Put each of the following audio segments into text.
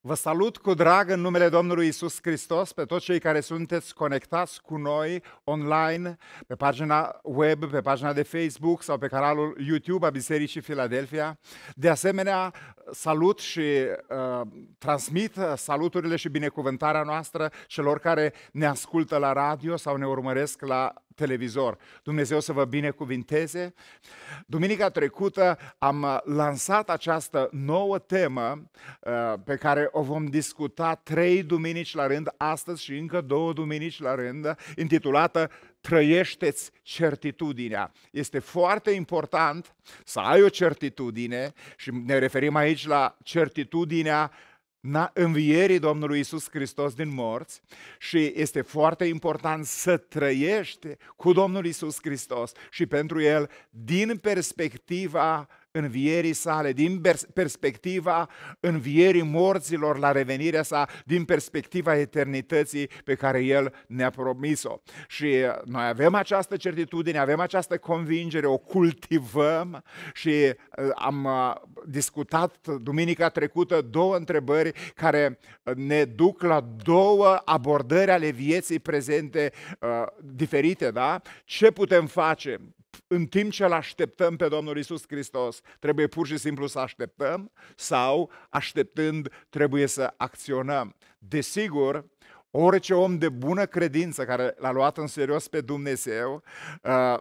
Vă salut cu drag în numele Domnului Isus Hristos pe toți cei care sunteți conectați cu noi online, pe pagina web, pe pagina de Facebook sau pe canalul YouTube a Bisericii Filadelfia. De asemenea, salut și uh, transmit saluturile și binecuvântarea noastră celor care ne ascultă la radio sau ne urmăresc la televizor. Dumnezeu să vă binecuvinteze. Duminica trecută am uh, lansat această nouă temă uh, pe care o vom discuta trei duminici la rând, astăzi și încă două duminici la rând, intitulată trăiește-ți certitudinea. Este foarte important să ai o certitudine și ne referim aici la certitudinea învierii Domnului Isus Hristos din morți și este foarte important să trăiești cu Domnul Isus Hristos și pentru El din perspectiva învierii sale, din perspectiva învierii morților la revenirea sa, din perspectiva eternității pe care El ne-a promis-o. Și eh, noi avem această certitudine, avem această convingere, o cultivăm și eh, am eh, discutat duminica trecută două întrebări care ne duc la două abordări ale vieții prezente diferite, da? Ce putem face? în timp ce îl așteptăm pe Domnul Isus Hristos, trebuie pur și simplu să așteptăm sau așteptând trebuie să acționăm. Desigur, orice om de bună credință care l-a luat în serios pe Dumnezeu uh,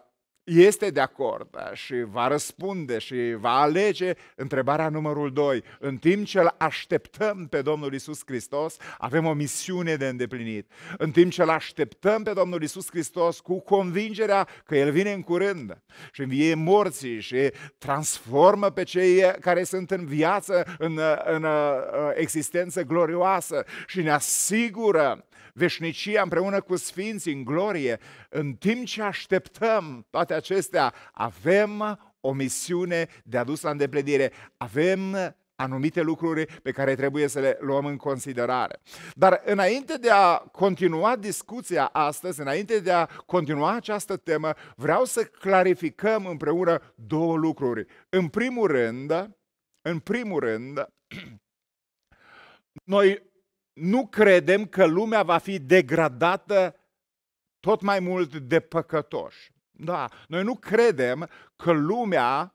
este de acord și va răspunde și va alege întrebarea numărul 2. În timp ce îl așteptăm pe Domnul Isus Hristos, avem o misiune de îndeplinit. În timp ce îl așteptăm pe Domnul Isus Hristos cu convingerea că El vine în curând și învie morții și transformă pe cei care sunt în viață, în, în uh, existență glorioasă și ne asigură veșnicia împreună cu sfinții în glorie, în timp ce așteptăm toate acestea, avem o misiune de adus la îndeplinire. Avem anumite lucruri pe care trebuie să le luăm în considerare. Dar înainte de a continua discuția astăzi, înainte de a continua această temă, vreau să clarificăm împreună două lucruri. În primul rând, în primul rând, noi nu credem că lumea va fi degradată tot mai mult de păcătoși. Da, noi nu credem că lumea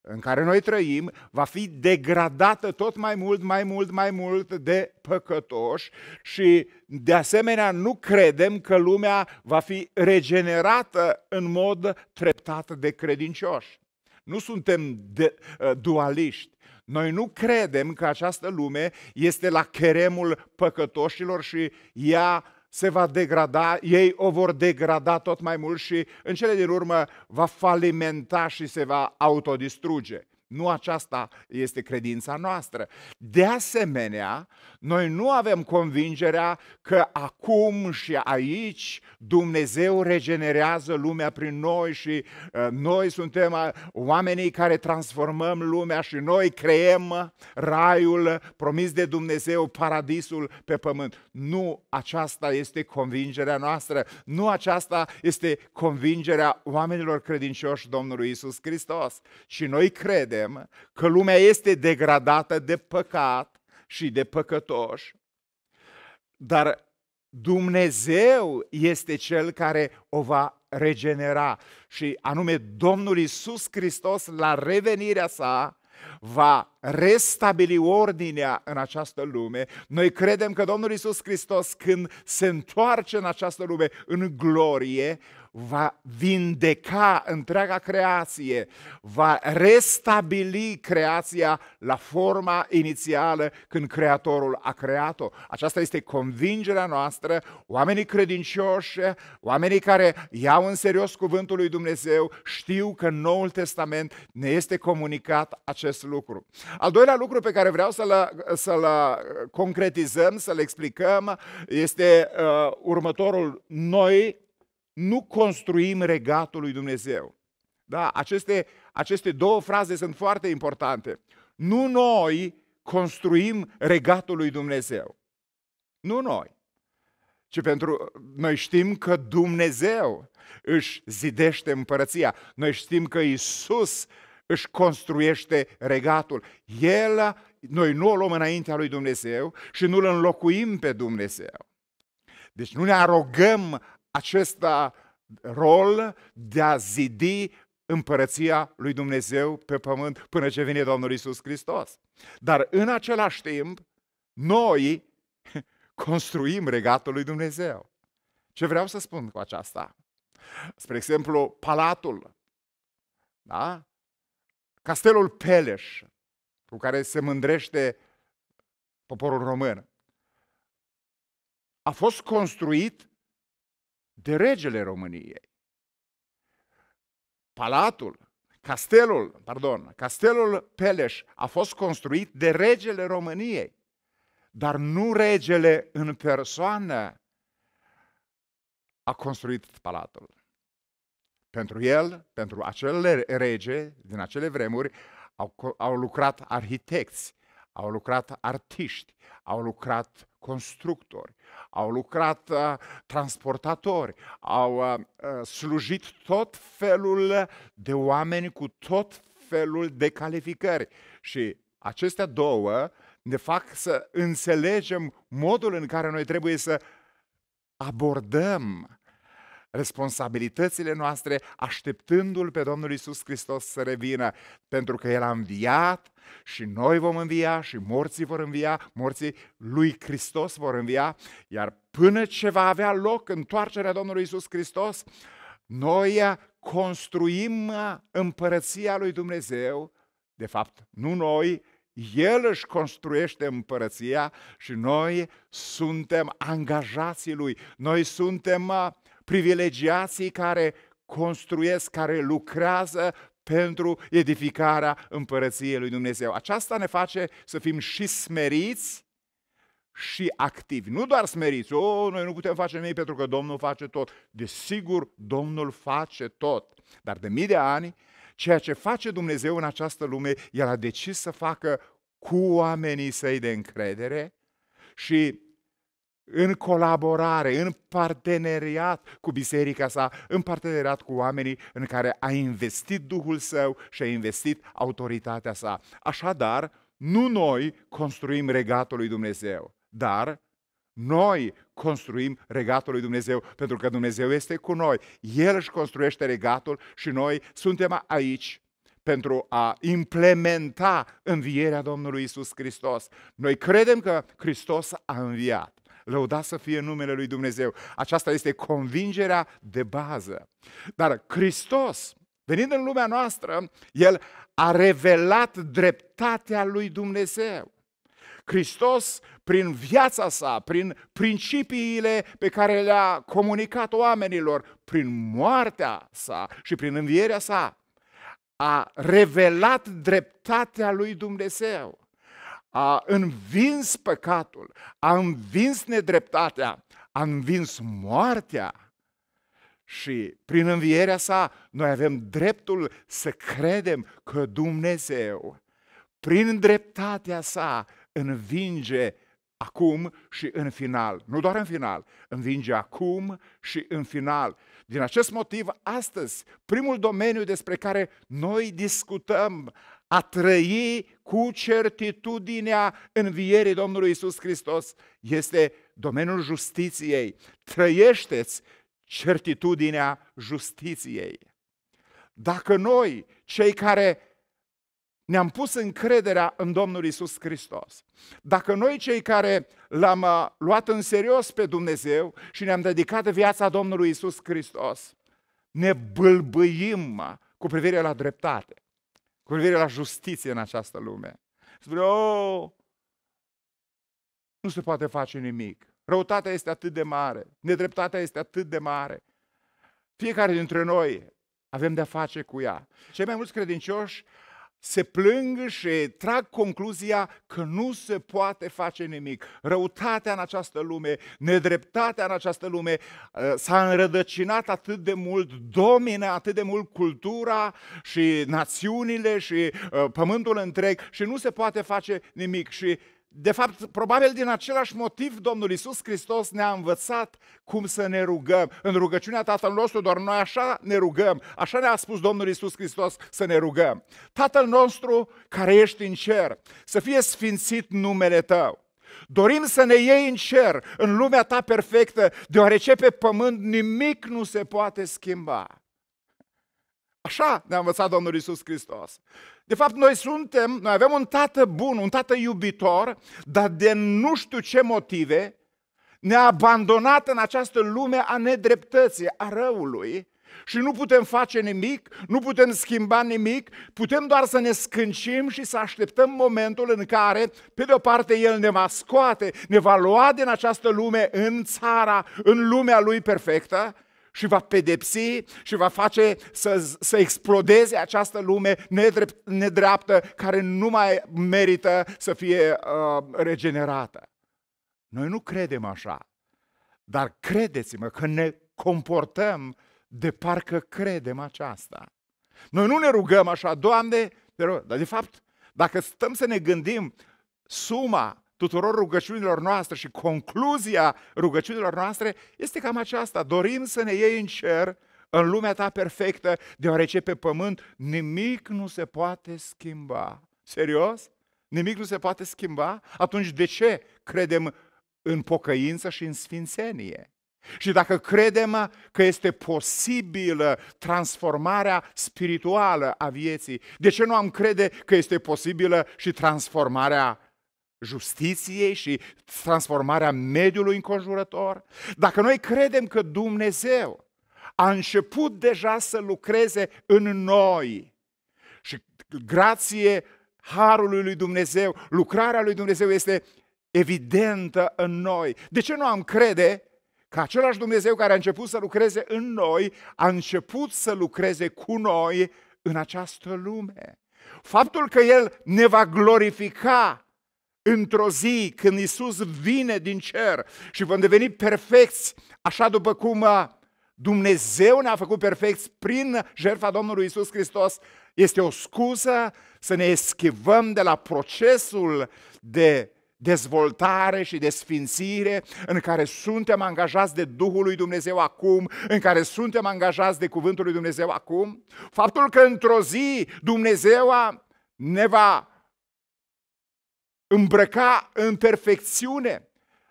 în care noi trăim va fi degradată tot mai mult, mai mult, mai mult de păcătoși și de asemenea nu credem că lumea va fi regenerată în mod treptat de credincioși. Nu suntem de, uh, dualiști, noi nu credem că această lume este la cheremul păcătoșilor și ea se va degrada, ei o vor degrada tot mai mult și în cele din urmă va falimenta și se va autodistruge. Nu aceasta este credința noastră. De asemenea, noi nu avem convingerea că acum și aici Dumnezeu regenerează lumea prin noi și ă, noi suntem ă, oamenii care transformăm lumea și noi creăm raiul promis de Dumnezeu, paradisul pe pământ. Nu aceasta este convingerea noastră, nu aceasta este convingerea oamenilor credincioși Domnului Isus Hristos. Și noi credem vedem că lumea este degradată de păcat și de păcătoși, dar Dumnezeu este Cel care o va regenera și anume Domnul Isus Hristos la revenirea sa va restabili ordinea în această lume. Noi credem că Domnul Isus Hristos când se întoarce în această lume în glorie, va vindeca întreaga creație, va restabili creația la forma inițială când Creatorul a creat-o. Aceasta este convingerea noastră, oamenii credincioși, oamenii care iau în serios cuvântul lui Dumnezeu, știu că în Noul Testament ne este comunicat acest lucru. Al doilea lucru pe care vreau să-l, să-l concretizăm, să-l explicăm, este uh, următorul. Noi, nu construim regatul lui Dumnezeu. Da, aceste, aceste două fraze sunt foarte importante. Nu noi construim regatul lui Dumnezeu. Nu noi. Ci pentru noi știm că Dumnezeu își zidește împărăția. Noi știm că Isus își construiește regatul. El, noi nu o luăm înaintea lui Dumnezeu și nu îl înlocuim pe Dumnezeu. Deci nu ne arogăm acest rol de a zidi împărăția lui Dumnezeu pe pământ până ce vine Domnul Isus Hristos. Dar în același timp, noi construim regatul lui Dumnezeu. Ce vreau să spun cu aceasta? Spre exemplu, palatul, da? castelul Peleș, cu care se mândrește poporul român, a fost construit de regele României. Palatul, castelul, pardon, castelul Peleș a fost construit de regele României, dar nu regele în persoană a construit palatul. Pentru el, pentru acele rege din acele vremuri, au, au lucrat arhitecți, au lucrat artiști, au lucrat constructori, au lucrat uh, transportatori, au uh, uh, slujit tot felul de oameni cu tot felul de calificări. Și acestea două ne fac să înțelegem modul în care noi trebuie să abordăm responsabilitățile noastre, așteptându-L pe Domnul Isus Hristos să revină, pentru că El a înviat și noi vom învia și morții vor învia, morții lui Hristos vor învia, iar până ce va avea loc întoarcerea Domnului Isus Hristos, noi construim împărăția lui Dumnezeu, de fapt, nu noi, el își construiește împărăția și noi suntem angajații lui, noi suntem privilegiații care construiesc, care lucrează pentru edificarea împărăției lui Dumnezeu. Aceasta ne face să fim și smeriți și activi. Nu doar smeriți, o, oh, noi nu putem face nimic pentru că Domnul face tot. Desigur, Domnul face tot. Dar de mii de ani, ceea ce face Dumnezeu în această lume, El a decis să facă cu oamenii săi de încredere și în colaborare, în parteneriat cu biserica sa, în parteneriat cu oamenii în care a investit Duhul Său și a investit autoritatea sa. Așadar, nu noi construim regatul lui Dumnezeu, dar noi construim regatul lui Dumnezeu, pentru că Dumnezeu este cu noi. El își construiește regatul și noi suntem aici pentru a implementa învierea Domnului Isus Hristos. Noi credem că Hristos a înviat. Lăudați să fie numele lui Dumnezeu. Aceasta este convingerea de bază. Dar Hristos, venind în lumea noastră, El a revelat dreptatea lui Dumnezeu. Hristos, prin viața sa, prin principiile pe care le-a comunicat oamenilor, prin moartea sa și prin învierea sa, a revelat dreptatea lui Dumnezeu a învins păcatul, a învins nedreptatea, a învins moartea. Și prin învierea sa, noi avem dreptul să credem că Dumnezeu, prin dreptatea sa, învinge acum și în final. Nu doar în final, învinge acum și în final. Din acest motiv, astăzi, primul domeniu despre care noi discutăm a trăi cu certitudinea învierii Domnului Isus Hristos este domeniul justiției. Trăieșteți certitudinea justiției. Dacă noi, cei care ne-am pus încrederea în Domnul Isus Hristos. Dacă noi cei care l-am uh, luat în serios pe Dumnezeu și ne-am dedicat viața Domnului Isus Hristos, ne bâlbâim uh, cu privire la dreptate cu privire la justiție în această lume. Spune, oh, nu se poate face nimic. Răutatea este atât de mare, nedreptatea este atât de mare. Fiecare dintre noi avem de-a face cu ea. Cei mai mulți credincioși se plâng și trag concluzia că nu se poate face nimic. Răutatea în această lume, nedreptatea în această lume uh, s-a înrădăcinat atât de mult, domine atât de mult cultura și națiunile și uh, pământul întreg și nu se poate face nimic. Și uh, de fapt, probabil din același motiv Domnul Isus Hristos ne-a învățat cum să ne rugăm. În rugăciunea Tatăl nostru, doar noi așa ne rugăm. Așa ne-a spus Domnul Isus Hristos să ne rugăm. Tatăl nostru care ești în cer, să fie sfințit numele tău. Dorim să ne iei în cer, în lumea ta perfectă, deoarece pe pământ nimic nu se poate schimba. Așa ne-a învățat Domnul Isus Hristos. De fapt, noi suntem, noi avem un tată bun, un tată iubitor, dar de nu știu ce motive ne-a abandonat în această lume a nedreptății, a răului și nu putem face nimic, nu putem schimba nimic, putem doar să ne scâncim și să așteptăm momentul în care, pe de-o parte, El ne va scoate, ne va lua din această lume în țara, în lumea Lui perfectă, și va pedepsi și va face să, să explodeze această lume nedrept, nedreaptă care nu mai merită să fie uh, regenerată. Noi nu credem așa, dar credeți-mă că ne comportăm de parcă credem aceasta. Noi nu ne rugăm așa, Doamne, dar de fapt, dacă stăm să ne gândim, suma tuturor rugăciunilor noastre și concluzia rugăciunilor noastre este cam aceasta. Dorim să ne iei în cer, în lumea ta perfectă, deoarece pe pământ nimic nu se poate schimba. Serios? Nimic nu se poate schimba? Atunci de ce credem în pocăință și în sfințenie? Și dacă credem că este posibilă transformarea spirituală a vieții, de ce nu am crede că este posibilă și transformarea justiției și transformarea mediului înconjurător, dacă noi credem că Dumnezeu a început deja să lucreze în noi și grație harului lui Dumnezeu, lucrarea lui Dumnezeu este evidentă în noi. De ce nu am crede că același Dumnezeu care a început să lucreze în noi, a început să lucreze cu noi în această lume? Faptul că El ne va glorifica într-o zi când Isus vine din cer și vom deveni perfecți, așa după cum uh, Dumnezeu ne-a făcut perfecți prin jertfa Domnului Isus Hristos, este o scuză să ne eschivăm de la procesul de dezvoltare și de sfințire în care suntem angajați de Duhul lui Dumnezeu acum, în care suntem angajați de Cuvântul lui Dumnezeu acum. Faptul că într-o zi Dumnezeu uh, ne va îmbrăca în perfecțiune.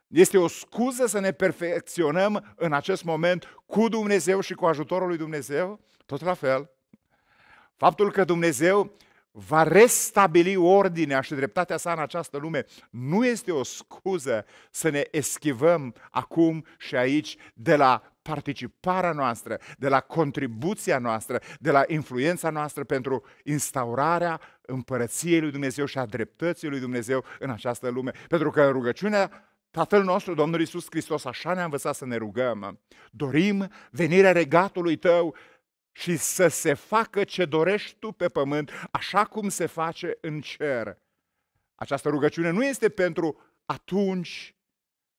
Este o scuză să ne perfecționăm în acest moment cu Dumnezeu și cu ajutorul lui Dumnezeu? Tot la fel. Faptul că Dumnezeu va restabili ordinea și dreptatea sa în această lume nu este o scuză să ne eschivăm acum și aici de la participarea noastră, de la contribuția noastră, de la influența noastră pentru instaurarea împărăției lui Dumnezeu și a dreptății lui Dumnezeu în această lume. Pentru că rugăciunea Tatăl nostru, Domnul Iisus Hristos, așa ne-a învățat să ne rugăm. Dorim venirea regatului tău și să se facă ce dorești tu pe pământ, așa cum se face în cer. Această rugăciune nu este pentru atunci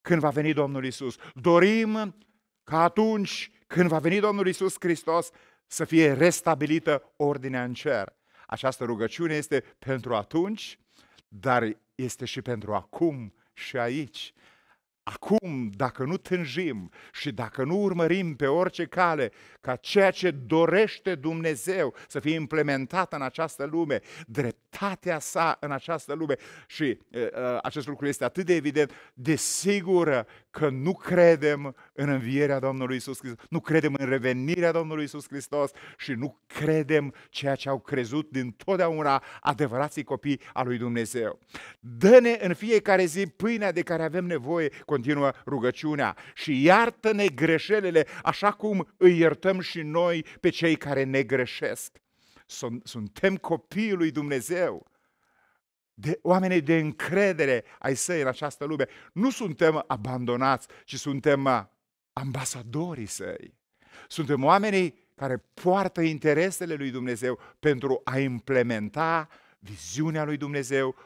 când va veni Domnul Isus. Dorim ca atunci când va veni Domnul Isus Hristos să fie restabilită ordinea în cer. Această rugăciune este pentru atunci, dar este și pentru acum și aici. Acum, dacă nu tânjim și dacă nu urmărim pe orice cale ca ceea ce dorește Dumnezeu să fie implementat în această lume, dreptatea sa în această lume, și uh, acest lucru este atât de evident, desigur că nu credem în învierea Domnului Isus Hristos, nu credem în revenirea Domnului Isus Hristos și nu credem ceea ce au crezut din totdeauna adevărații copii a lui Dumnezeu. Dă-ne în fiecare zi pâinea de care avem nevoie, continuă rugăciunea, și iartă-ne greșelile așa cum îi iertăm și noi pe cei care ne greșesc. Suntem copiii lui Dumnezeu de oameni de încredere ai săi în această lume. Nu suntem abandonați, ci suntem uh, ambasadorii săi. Suntem oamenii care poartă interesele lui Dumnezeu pentru a implementa viziunea lui Dumnezeu,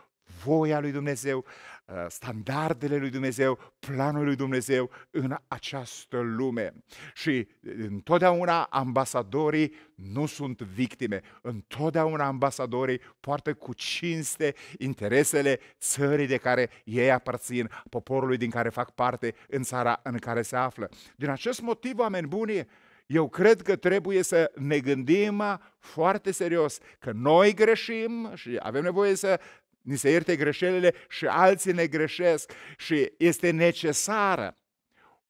voia lui Dumnezeu, Uh, standardele lui Dumnezeu, planul lui Dumnezeu în această lume. Și uh, întotdeauna ambasadorii nu sunt victime, întotdeauna ambasadorii poartă cu cinste interesele țării de care ei aparțin, poporului din care fac parte, în țara în care se află. Din acest motiv, oameni buni, eu cred că trebuie să ne gândim foarte serios că noi greșim și avem nevoie să ni se ierte greșelile și alții ne greșesc și este necesară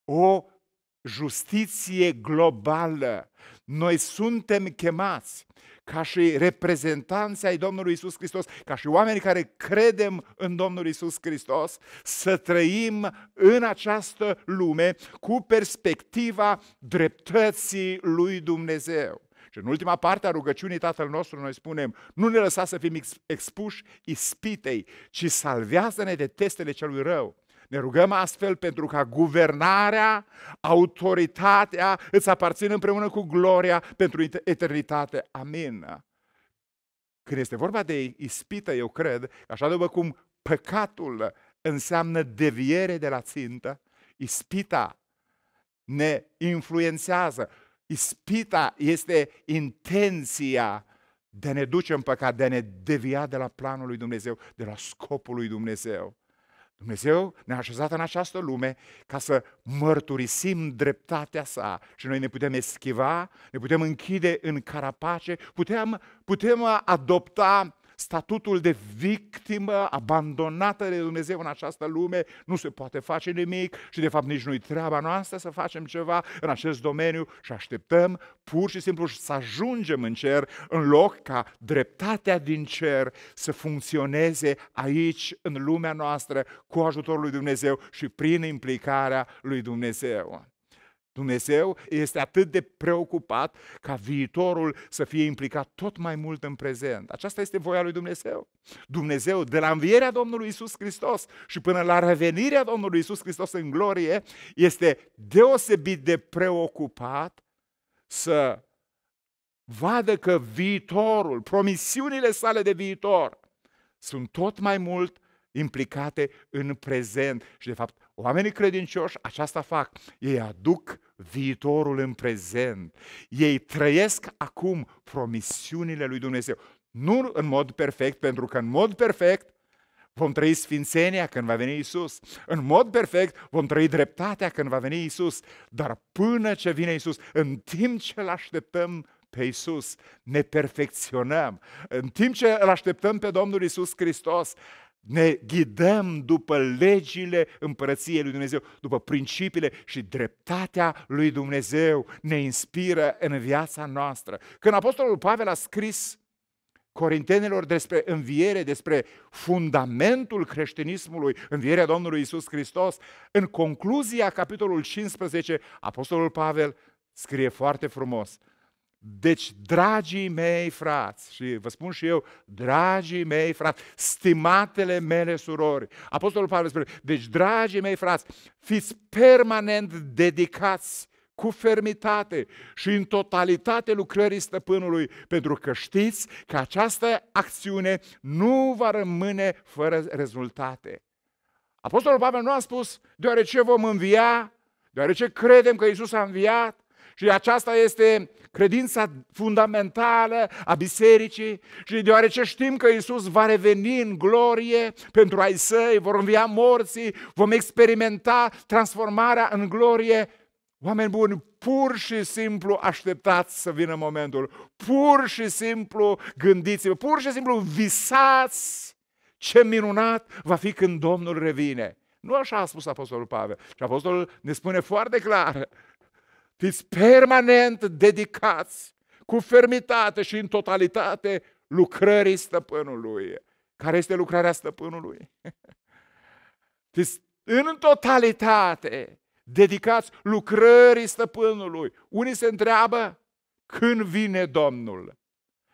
o justiție globală. Noi suntem chemați ca și reprezentanți ai Domnului Isus Hristos, ca și oameni care credem în Domnul Isus Hristos, să trăim în această lume cu perspectiva dreptății lui Dumnezeu. Și în ultima parte a rugăciunii Tatăl nostru noi spunem, nu ne lăsa să fim expuși ispitei, ci salvează-ne de testele celui rău. Ne rugăm astfel pentru ca guvernarea, autoritatea îți aparțin împreună cu gloria pentru eternitate. Amin. Când este vorba de ispită, eu cred, așa după cum păcatul înseamnă deviere de la țintă, ispita ne influențează. Ispita este intenția de a ne duce în păcat, de a ne devia de la planul lui Dumnezeu, de la scopul lui Dumnezeu. Dumnezeu ne-a așezat în această lume ca să mărturisim dreptatea sa și noi ne putem eschiva, ne putem închide în carapace, putem, putem adopta statutul de victimă abandonată de Dumnezeu în această lume, nu se poate face nimic și de fapt nici nu-i treaba noastră să facem ceva în acest domeniu și așteptăm pur și simplu să ajungem în cer în loc ca dreptatea din cer să funcționeze aici în lumea noastră cu ajutorul lui Dumnezeu și prin implicarea lui Dumnezeu. Dumnezeu este atât de preocupat ca viitorul să fie implicat tot mai mult în prezent. Aceasta este voia lui Dumnezeu. Dumnezeu, de la învierea Domnului Isus Hristos și până la revenirea Domnului Isus Hristos în glorie, este deosebit de preocupat să vadă că viitorul, promisiunile sale de viitor, sunt tot mai mult implicate în prezent. Și de fapt, oamenii credincioși aceasta fac. Ei aduc viitorul în prezent. Ei trăiesc acum promisiunile lui Dumnezeu. Nu în mod perfect, pentru că în mod perfect Vom trăi sfințenia când va veni Isus. În mod perfect vom trăi dreptatea când va veni Isus. Dar până ce vine Isus, în timp ce îl așteptăm pe Isus, ne perfecționăm. În timp ce îl așteptăm pe Domnul Isus Hristos, ne ghidăm după legile împărăției lui Dumnezeu, după principiile și dreptatea lui Dumnezeu ne inspiră în viața noastră. Când Apostolul Pavel a scris Corintenilor despre înviere, despre fundamentul creștinismului, învierea Domnului Isus Hristos, în concluzia capitolul 15, Apostolul Pavel scrie foarte frumos – deci, dragii mei frați, și vă spun și eu, dragii mei frați, stimatele mele surori, Apostolul Pavel spune, deci, dragii mei frați, fiți permanent dedicați cu fermitate și în totalitate lucrării stăpânului, pentru că știți că această acțiune nu va rămâne fără rezultate. Apostolul Pavel nu a spus, deoarece vom învia, deoarece credem că Isus a înviat, și aceasta este credința fundamentală a bisericii și deoarece știm că Isus va reveni în glorie pentru ai săi, vor învia morții, vom experimenta transformarea în glorie, oameni buni, pur și simplu așteptați să vină momentul, pur și simplu gândiți-vă, pur și simplu visați ce minunat va fi când Domnul revine. Nu așa a spus Apostolul Pavel. Și Apostolul ne spune foarte clar, Fiți permanent dedicați cu fermitate și în totalitate lucrării stăpânului. Care este lucrarea stăpânului? Fiți în totalitate dedicați lucrării stăpânului. Unii se întreabă când vine Domnul.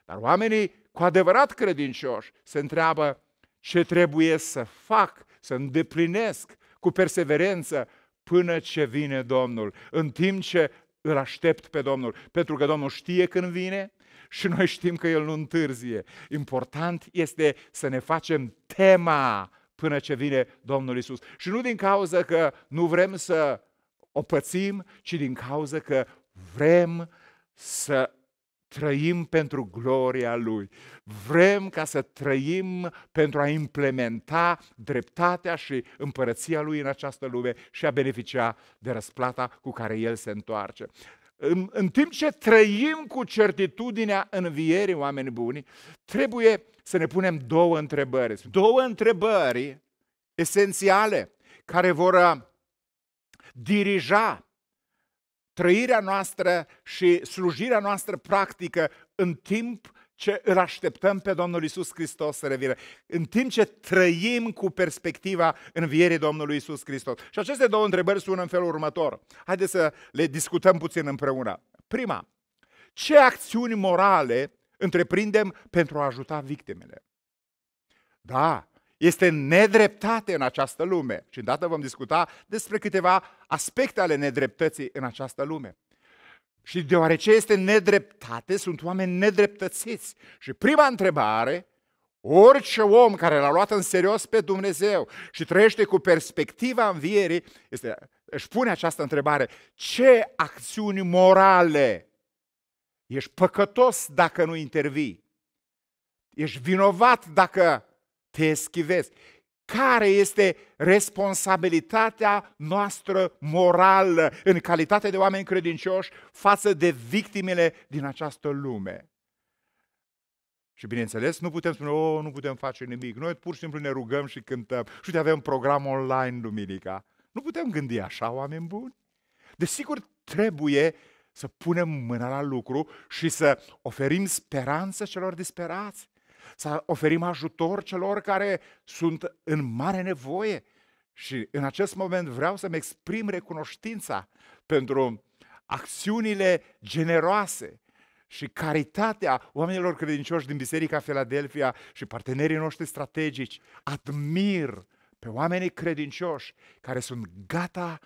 Dar oamenii cu adevărat credincioși se întreabă ce trebuie să fac, să îndeplinesc cu perseverență până ce vine Domnul, în timp ce îl aștept pe Domnul, pentru că Domnul știe când vine și noi știm că El nu întârzie. Important este să ne facem tema până ce vine Domnul Isus. Și nu din cauza că nu vrem să o pățim, ci din cauza că vrem să trăim pentru gloria Lui. Vrem ca să trăim pentru a implementa dreptatea și împărăția Lui în această lume și a beneficia de răsplata cu care El se întoarce. În, în timp ce trăim cu certitudinea învierii oameni buni, trebuie să ne punem două întrebări. Două întrebări esențiale care vor uh, dirija trăirea noastră și slujirea noastră practică în timp ce îl așteptăm pe Domnul Isus Hristos să revină, în timp ce trăim cu perspectiva învierii Domnului Isus Hristos. Și aceste două întrebări sună în felul următor. Haideți să le discutăm puțin împreună. Prima, ce acțiuni morale întreprindem pentru a ajuta victimele? Da, este nedreptate în această lume. Și îndată vom discuta despre câteva aspecte ale nedreptății în această lume. Și deoarece este nedreptate, sunt oameni nedreptățiți. Și prima întrebare, orice om care l-a luat în serios pe Dumnezeu și trăiește cu perspectiva învierii, este, își pune această întrebare, ce acțiuni morale? Ești păcătos dacă nu intervii. Ești vinovat dacă te schivezi. Care este responsabilitatea noastră morală în calitate de oameni credincioși față de victimele din această lume? Și bineînțeles, nu putem spune, oh, nu putem face nimic. Noi pur și simplu ne rugăm și cântăm. Și uite, avem program online duminica. Nu putem gândi așa, oameni buni. Desigur, trebuie să punem mâna la lucru și să oferim speranță celor disperați să oferim ajutor celor care sunt în mare nevoie. Și în acest moment vreau să-mi exprim recunoștința pentru acțiunile generoase și caritatea oamenilor credincioși din Biserica Philadelphia și partenerii noștri strategici. Admir pe oamenii credincioși care sunt gata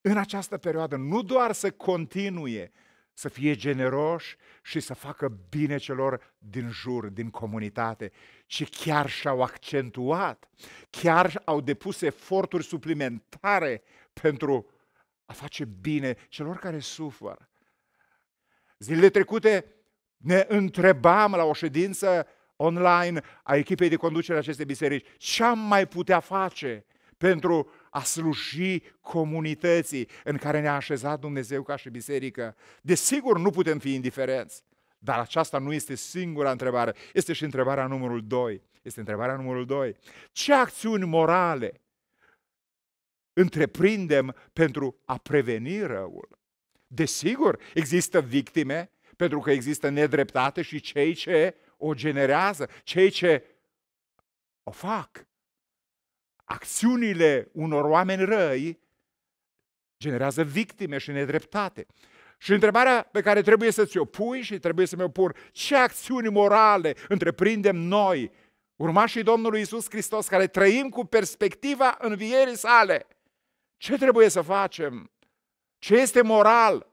în această perioadă nu doar să continue să fie generoși și să facă bine celor din jur, din comunitate. Și chiar și-au accentuat, chiar au depus eforturi suplimentare pentru a face bine celor care suferă. Zilele trecute ne întrebam la o ședință online a echipei de conducere a acestei biserici ce am mai putea face pentru a sluji comunității în care ne-a așezat Dumnezeu ca și biserică. Desigur, nu putem fi indiferenți, dar aceasta nu este singura întrebare. Este și întrebarea numărul 2. Este întrebarea numărul 2. Ce acțiuni morale întreprindem pentru a preveni răul? Desigur, există victime, pentru că există nedreptate și cei ce o generează, cei ce o fac acțiunile unor oameni răi generează victime și nedreptate. Și întrebarea pe care trebuie să ți-o pui și trebuie să mi-o pur, ce acțiuni morale întreprindem noi, urmașii Domnului Isus Hristos, care trăim cu perspectiva învierii sale? Ce trebuie să facem? Ce este moral?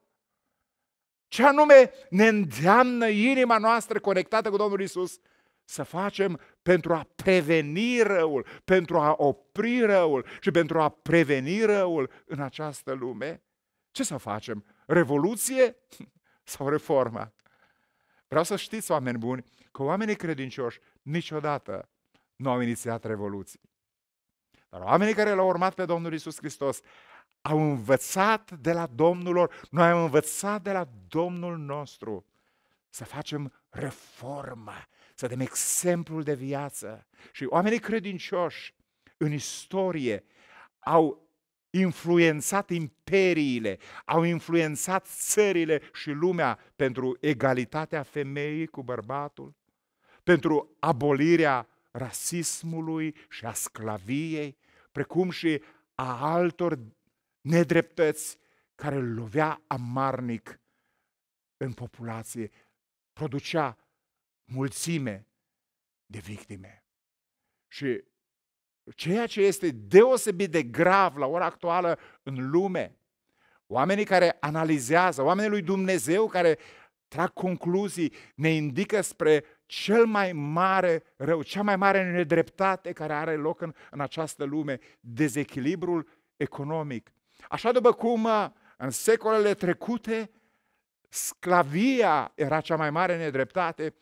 Ce anume ne îndeamnă inima noastră conectată cu Domnul Isus să facem pentru a preveni răul, pentru a opri răul și pentru a preveni răul în această lume, ce să facem? Revoluție sau reforma? Vreau să știți, oameni buni, că oamenii credincioși niciodată nu au inițiat revoluții. Dar oamenii care l-au urmat pe Domnul Isus Hristos au învățat de la Domnul lor, noi am învățat de la Domnul nostru să facem reformă, să dăm exemplul de viață. Și oamenii credincioși în istorie au influențat imperiile, au influențat țările și lumea pentru egalitatea femeii cu bărbatul, pentru abolirea rasismului și a sclaviei, precum și a altor nedreptăți care lovea amarnic în populație, producea mulțime de victime. Și ceea ce este deosebit de grav la ora actuală în lume, oamenii care analizează, oamenii lui Dumnezeu care trag concluzii, ne indică spre cel mai mare rău, cea mai mare nedreptate care are loc în, în această lume, dezechilibrul economic. Așa după cum uh, în secolele trecute sclavia era cea mai mare nedreptate,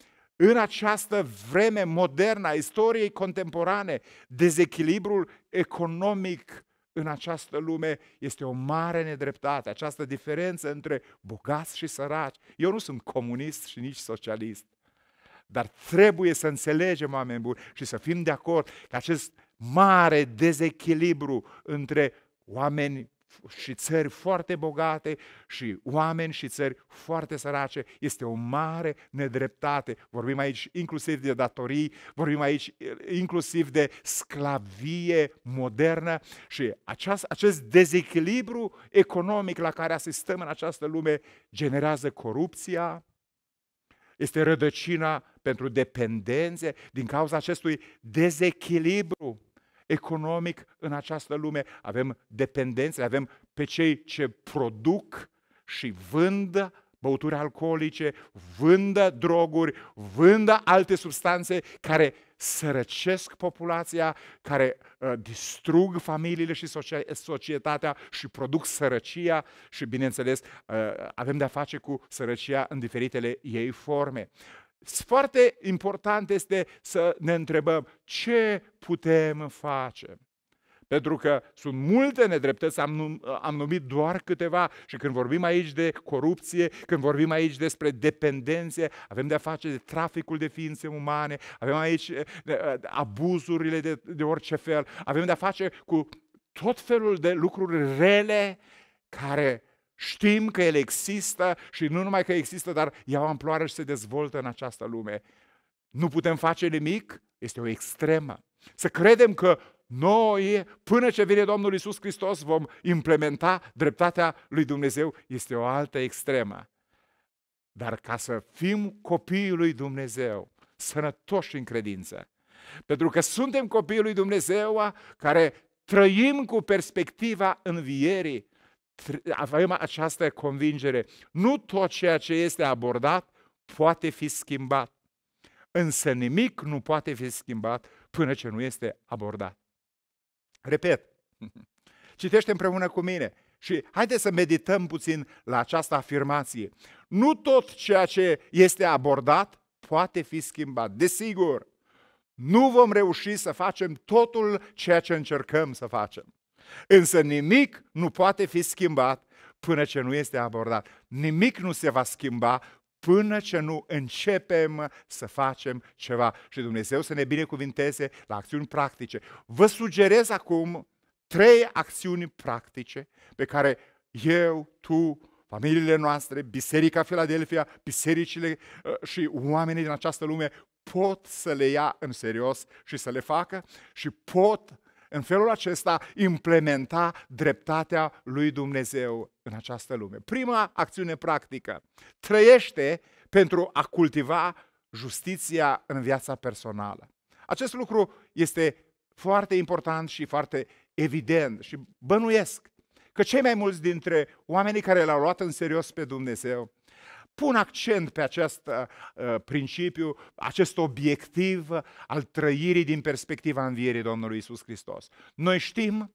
în această vreme modernă a istoriei contemporane, dezechilibrul economic în această lume este o mare nedreptate, această diferență între bogați și săraci. Eu nu sunt comunist și nici socialist, dar trebuie să înțelegem oameni buni și să fim de acord că acest mare dezechilibru între oameni și țări foarte bogate și oameni și țări foarte sărace. Este o mare nedreptate. Vorbim aici inclusiv de datorii, vorbim aici inclusiv de sclavie modernă și aceast, acest dezechilibru economic la care asistăm în această lume generează corupția, este rădăcina pentru dependențe din cauza acestui dezechilibru economic în această lume, avem dependențe, avem pe cei ce produc și vând băuturi alcoolice, vândă droguri, vândă alte substanțe care sărăcesc populația, care uh, distrug familiile și societatea și produc sărăcia și, bineînțeles, uh, avem de-a face cu sărăcia în diferitele ei forme. Foarte important este să ne întrebăm ce putem face. Pentru că sunt multe nedreptăți, am, am numit doar câteva și când vorbim aici de corupție, când vorbim aici despre dependențe, avem de-a face de traficul de ființe umane, avem aici eh, eh, abuzurile de, de orice fel, avem de-a face cu tot felul de lucruri rele care Știm că ele există și nu numai că există, dar iau amploare și se dezvoltă în această lume. Nu putem face nimic? Este o extremă. Să credem că noi, până ce vine Domnul Isus Hristos, vom implementa dreptatea lui Dumnezeu, este o altă extremă. Dar ca să fim copiii lui Dumnezeu, sănătoși în credință, pentru că suntem copiii lui Dumnezeu care trăim cu perspectiva învierii, avem această convingere. Nu tot ceea ce este abordat poate fi schimbat. Însă nimic nu poate fi schimbat până ce nu este abordat. Repet, citește împreună cu mine și haideți să medităm puțin la această afirmație. Nu tot ceea ce este abordat poate fi schimbat. Desigur, nu vom reuși să facem totul ceea ce încercăm să facem. Însă nimic nu poate fi schimbat până ce nu este abordat. Nimic nu se va schimba până ce nu începem să facem ceva. Și Dumnezeu să ne binecuvinteze la acțiuni practice. Vă sugerez acum trei acțiuni practice pe care eu, tu, familiile noastre, Biserica Philadelphia, bisericile uh, și oamenii din această lume pot să le ia în serios și să le facă și pot în felul acesta implementa dreptatea lui Dumnezeu în această lume. Prima acțiune practică. Trăiește pentru a cultiva justiția în viața personală. Acest lucru este foarte important și foarte evident și bănuiesc că cei mai mulți dintre oamenii care l-au luat în serios pe Dumnezeu pun accent pe acest uh, principiu, acest obiectiv al trăirii din perspectiva învierii Domnului Isus Hristos. Noi știm,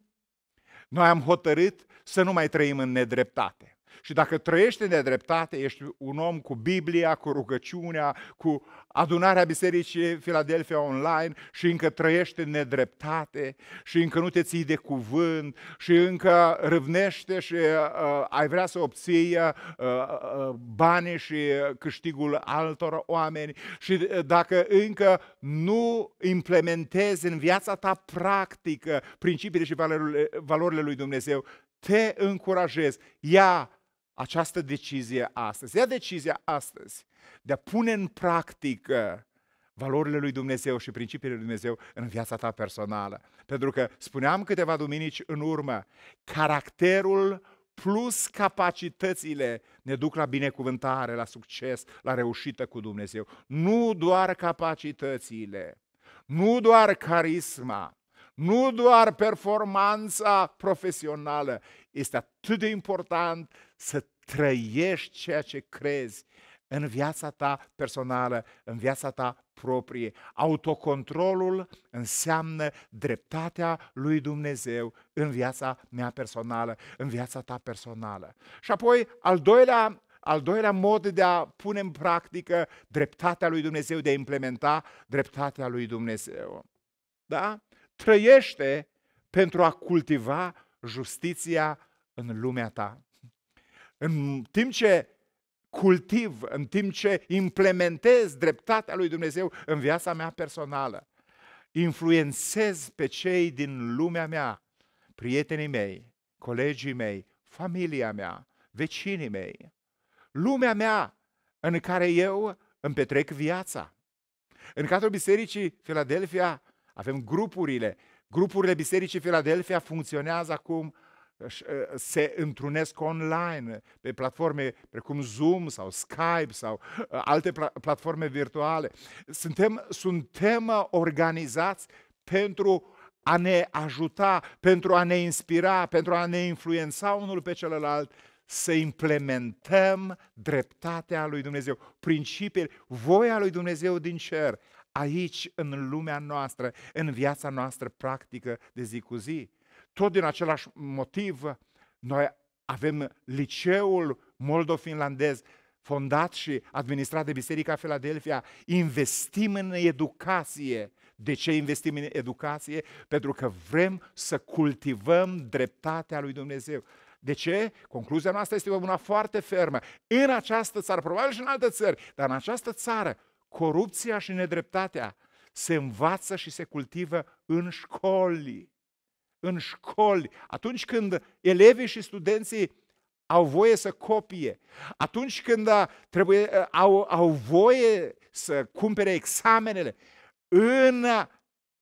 noi am hotărât să nu mai trăim în nedreptate. Și dacă trăiești în nedreptate, ești un om cu Biblia, cu rugăciunea, cu adunarea Bisericii Filadelfia online și încă trăiești în nedreptate și încă nu te ții de cuvânt și încă râvnește și uh, uh ai vrea să obții uh, uh, uh, banii și câștigul altor oameni și uh, dacă încă nu implementezi în viața ta practică principiile și valorile, valorile lui Dumnezeu, te încurajez, ia această decizie astăzi. Ia decizia astăzi de a pune în practică valorile lui Dumnezeu și principiile lui Dumnezeu în viața ta personală. Pentru că spuneam câteva duminici în urmă, caracterul plus capacitățile ne duc la binecuvântare, la succes, la reușită cu Dumnezeu. Nu doar capacitățile, nu doar carisma, nu doar performanța profesională, este atât de important să trăiești ceea ce crezi în viața ta personală, în viața ta proprie. Autocontrolul înseamnă dreptatea lui Dumnezeu în viața mea personală, în viața ta personală. Și apoi, al doilea al doilea mod de a pune în practică dreptatea lui Dumnezeu, de a implementa dreptatea lui Dumnezeu. Da? Trăiește pentru a cultiva justiția în lumea ta. În timp ce cultiv, în timp ce implementez dreptatea lui Dumnezeu în viața mea personală, influențez pe cei din lumea mea, prietenii mei, colegii mei, familia mea, vecinii mei, lumea mea în care eu îmi petrec viața. În cadrul Bisericii Filadelfia avem grupurile Grupurile Bisericii Filadelfia funcționează acum, ă, se întrunesc online, pe platforme precum Zoom sau Skype sau ă, alte platforme virtuale. Suntem, suntem organizați pentru a ne ajuta, pentru a ne inspira, pentru a ne influența unul pe celălalt, să implementăm dreptatea lui Dumnezeu, principiile, voia lui Dumnezeu din cer aici, în lumea noastră, în viața noastră practică de zi cu zi. Tot din același motiv, noi avem liceul moldo-finlandez, fondat și administrat de Biserica Philadelphia. investim în educație. De ce investim în educație? Pentru că vrem să cultivăm dreptatea lui Dumnezeu. De ce? Concluzia noastră este una foarte fermă. În această țară, probabil și în alte țări, dar în această țară, corupția și nedreptatea se învață și se cultivă în școli. În școli. Atunci când elevii și studenții au voie să copie, atunci când trebuie, au, au voie să cumpere examenele, în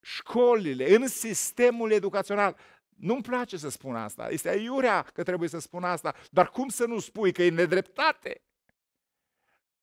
școlile, în sistemul educațional. Nu-mi place să spun asta. Este aiurea că trebuie să spun asta. Dar cum să nu spui că e nedreptate?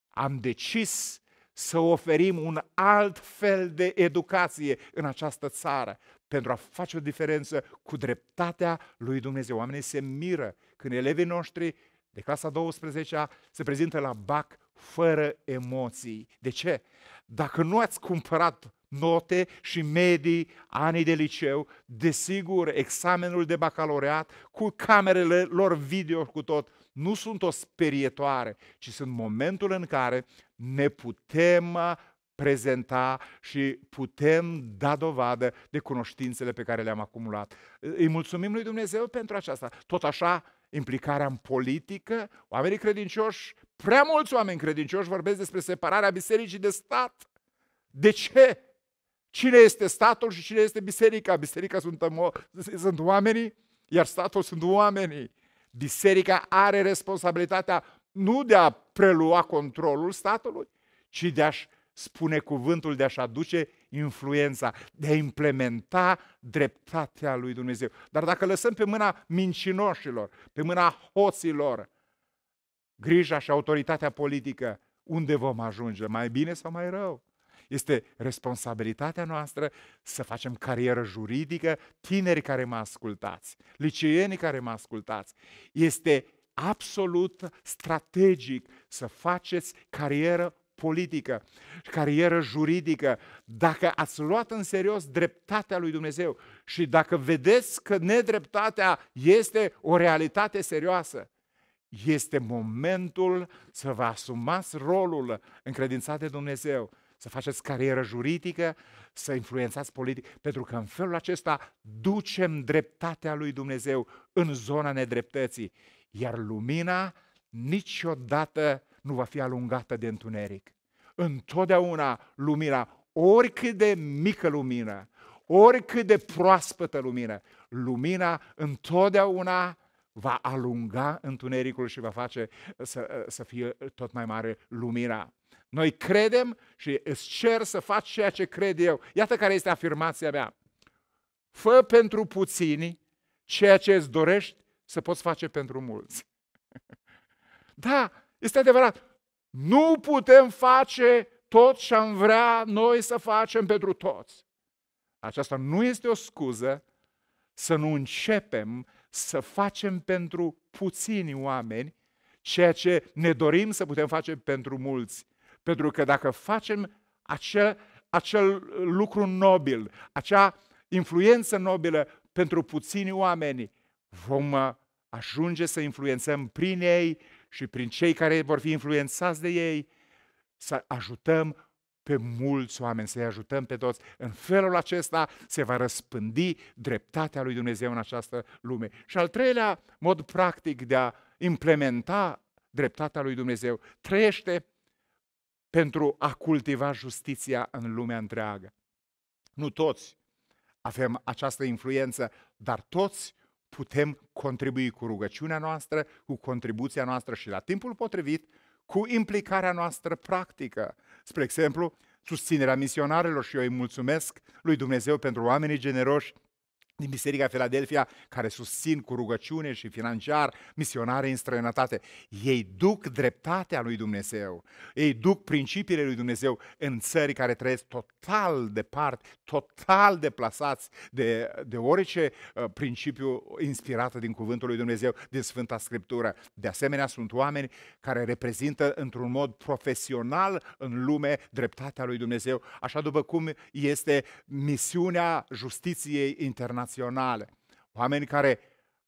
Am decis să oferim un alt fel de educație în această țară pentru a face o diferență cu dreptatea lui Dumnezeu. Oamenii se miră când elevii noștri de clasa 12 se prezintă la BAC fără emoții. De ce? Dacă nu ați cumpărat note și medii anii de liceu, desigur, examenul de bacaloriat cu camerele lor video cu tot, nu sunt o sperietoare, ci sunt momentul în care ne putem uh, prezenta și putem da dovadă de cunoștințele pe care le-am acumulat. Îi mulțumim lui Dumnezeu pentru aceasta. Tot așa, implicarea în politică, oamenii credincioși, prea mulți oameni credincioși vorbesc despre separarea bisericii de stat. De ce? Cine este statul și cine este biserica? Biserica sunt, sunt oamenii, iar statul sunt oamenii. Biserica are responsabilitatea nu de a prelua controlul statului, ci de a-și spune cuvântul, de a-și aduce influența, de a implementa dreptatea lui Dumnezeu. Dar dacă lăsăm pe mâna mincinoșilor, pe mâna hoților, grija și autoritatea politică, unde vom ajunge? Mai bine sau mai rău? Este responsabilitatea noastră să facem carieră juridică, tinerii care mă ascultați, liceienii care mă ascultați. Este absolut strategic să faceți carieră politică, carieră juridică, dacă ați luat în serios dreptatea lui Dumnezeu și dacă vedeți că nedreptatea este o realitate serioasă, este momentul să vă asumați rolul încredințat de Dumnezeu, să faceți carieră juridică, să influențați politic, pentru că în felul acesta ducem dreptatea lui Dumnezeu în zona nedreptății iar lumina niciodată nu va fi alungată de întuneric. Întotdeauna lumina, oricât de mică lumină, oricât de proaspătă lumină, lumina întotdeauna va alunga întunericul și va face uh, să, uh, să fie uh, tot mai mare lumina. Noi credem și îți cer să faci ceea ce cred eu. Iată care este afirmația mea. Fă pentru puțini ceea ce îți dorești să poți face pentru mulți. Da, este adevărat. Nu putem face tot ce am vrea noi să facem pentru toți. Aceasta nu este o scuză să nu începem să facem pentru puțini oameni ceea ce ne dorim să putem face pentru mulți. Pentru că dacă facem acel, acel lucru nobil, acea influență nobilă pentru puțini oameni, vom ajunge să influențăm prin ei și prin cei care vor fi influențați de ei, să ajutăm pe mulți oameni, să-i ajutăm pe toți. În felul acesta se va răspândi dreptatea lui Dumnezeu în această lume. Și al treilea mod practic de a implementa dreptatea lui Dumnezeu, trăiește pentru a cultiva justiția în lumea întreagă. Nu toți avem această influență, dar toți putem contribui cu rugăciunea noastră, cu contribuția noastră și la timpul potrivit, cu implicarea noastră practică. Spre exemplu, susținerea misionarilor și eu îi mulțumesc lui Dumnezeu pentru oamenii generoși din Biserica Philadelphia care susțin cu rugăciune și financiar misionare în străinătate. Ei duc dreptatea lui Dumnezeu, ei duc principiile lui Dumnezeu în țări care trăiesc total departe, total deplasați de, de orice uh, principiu inspirat din Cuvântul lui Dumnezeu, din Sfânta Scriptură. De asemenea, sunt oameni care reprezintă într-un mod profesional în lume dreptatea lui Dumnezeu, așa după cum este misiunea justiției internaționale relaționale. Oameni care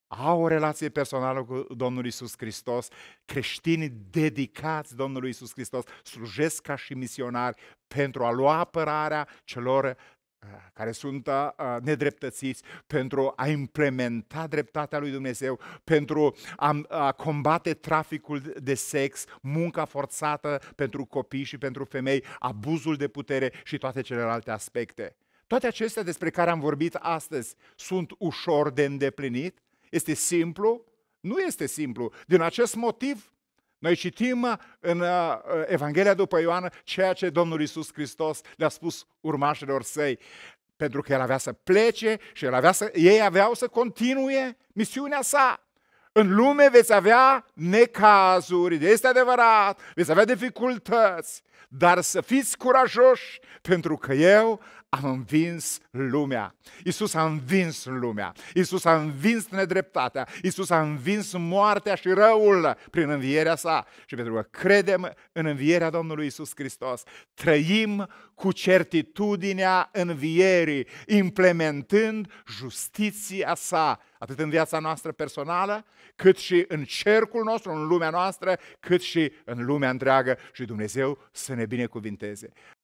au o relație personală cu Domnul Isus Hristos, creștini dedicați Domnului Isus Hristos, slujesc ca și misionari pentru a lua apărarea celor uh, care sunt uh, nedreptățiți, pentru a implementa dreptatea lui Dumnezeu, pentru a, combate traficul de sex, munca forțată pentru copii și pentru femei, abuzul de putere și toate celelalte aspecte. Toate acestea despre care am vorbit astăzi sunt ușor de îndeplinit? Este simplu? Nu este simplu. Din acest motiv, noi citim uh, în uh, Evanghelia după Ioan ceea ce Domnul Isus Hristos le-a spus urmașilor săi pentru că el avea să plece și el avea să, ei aveau să continue misiunea sa. În lume veți avea necazuri, este adevărat, veți avea dificultăți, dar să fiți curajoși, pentru că eu am învins lumea. Iisus a învins lumea. Iisus a învins nedreptatea. Iisus a învins moartea și răul prin învierea sa. Și pentru că credem în învierea Domnului Iisus Hristos, trăim cu certitudinea învierii, implementând justiția sa, atât în viața noastră personală, cât și în cercul nostru, în lumea noastră, cât și în lumea întreagă și Dumnezeu să ne binecuvinteze.